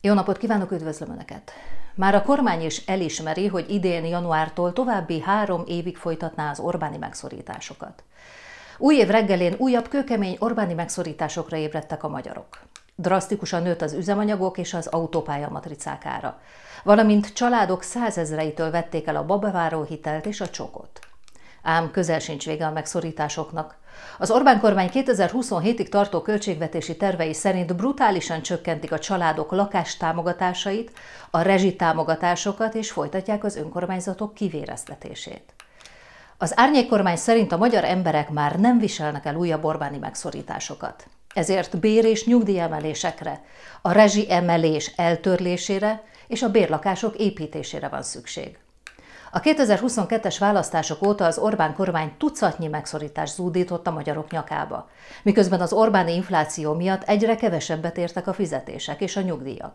Jó napot kívánok, üdvözlöm Önöket! Már a kormány is elismeri, hogy idén januártól további három évig folytatná az Orbáni megszorításokat. Új év reggelén újabb kőkemény Orbáni megszorításokra ébredtek a magyarok. Drasztikusan nőtt az üzemanyagok és az autópálya matricák ára, valamint családok százezreitől vették el a babaváró hitelt és a csokot ám közel sincs vége a megszorításoknak. Az Orbán kormány 2027-ig tartó költségvetési tervei szerint brutálisan csökkentik a családok lakástámogatásait, a rezsitámogatásokat és folytatják az önkormányzatok kivéreztetését. Az árnyékkormány szerint a magyar emberek már nem viselnek el újabb Orbáni megszorításokat. Ezért bér- és nyugdíjemelésekre, a emelés eltörlésére és a bérlakások építésére van szükség. A 2022-es választások óta az Orbán kormány tucatnyi megszorítás zúdított a magyarok nyakába, miközben az Orbáni infláció miatt egyre kevesebbet értek a fizetések és a nyugdíjak.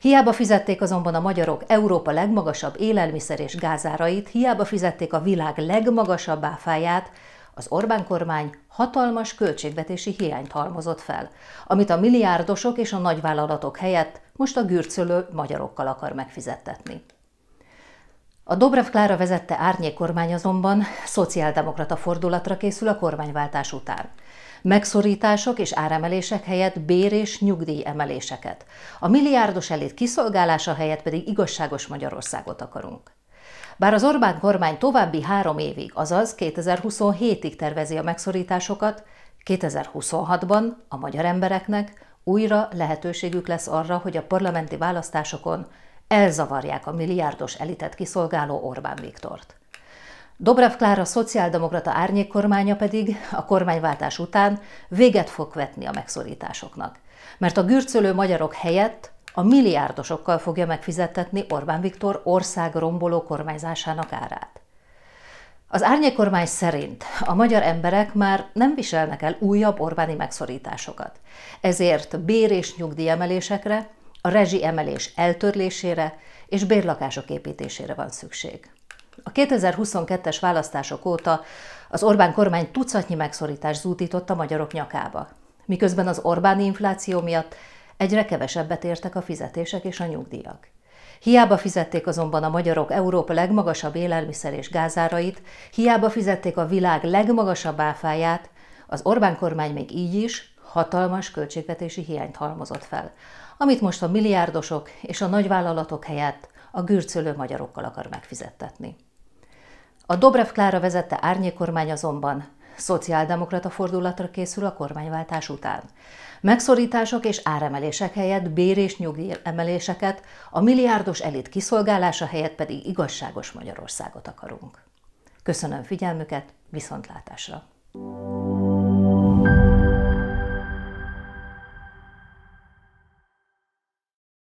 Hiába fizették azonban a magyarok Európa legmagasabb élelmiszer és gázárait, hiába fizették a világ legmagasabb áfáját, az Orbán kormány hatalmas költségvetési hiányt halmozott fel, amit a milliárdosok és a nagyvállalatok helyett most a gürcölő magyarokkal akar megfizettetni. A Dobrev Klára vezette árnyék kormány azonban szociáldemokrata fordulatra készül a kormányváltás után. Megszorítások és áremelések helyett bér- és nyugdíjemeléseket. A milliárdos elét kiszolgálása helyett pedig igazságos Magyarországot akarunk. Bár az Orbán kormány további három évig, azaz 2027-ig tervezi a megszorításokat, 2026-ban a magyar embereknek újra lehetőségük lesz arra, hogy a parlamenti választásokon elzavarják a milliárdos elitet kiszolgáló Orbán Viktort. Dobrev Klára szociáldemokrata kormánya pedig a kormányváltás után véget fog vetni a megszorításoknak, mert a gürcölő magyarok helyett a milliárdosokkal fogja megfizettetni Orbán Viktor ország romboló kormányzásának árát. Az árnyékormány szerint a magyar emberek már nem viselnek el újabb Orbáni megszorításokat, ezért bér- és nyugdíjemelésekre, a rezsi emelés eltörlésére és bérlakások építésére van szükség. A 2022-es választások óta az Orbán kormány tucatnyi megszorítást zúdított a magyarok nyakába, miközben az Orbáni infláció miatt egyre kevesebbet értek a fizetések és a nyugdíjak. Hiába fizették azonban a magyarok Európa legmagasabb élelmiszer és gázárait, hiába fizették a világ legmagasabb áfáját, az Orbán kormány még így is hatalmas költségvetési hiányt halmozott fel, amit most a milliárdosok és a nagyvállalatok helyett a gürcölő magyarokkal akar megfizettetni. A Dobrev Klára vezette árnyékormány azonban szociáldemokrata fordulatra készül a kormányváltás után. Megszorítások és áremelések helyett bér- és emeléseket, a milliárdos elit kiszolgálása helyett pedig igazságos Magyarországot akarunk. Köszönöm figyelmüket, viszontlátásra!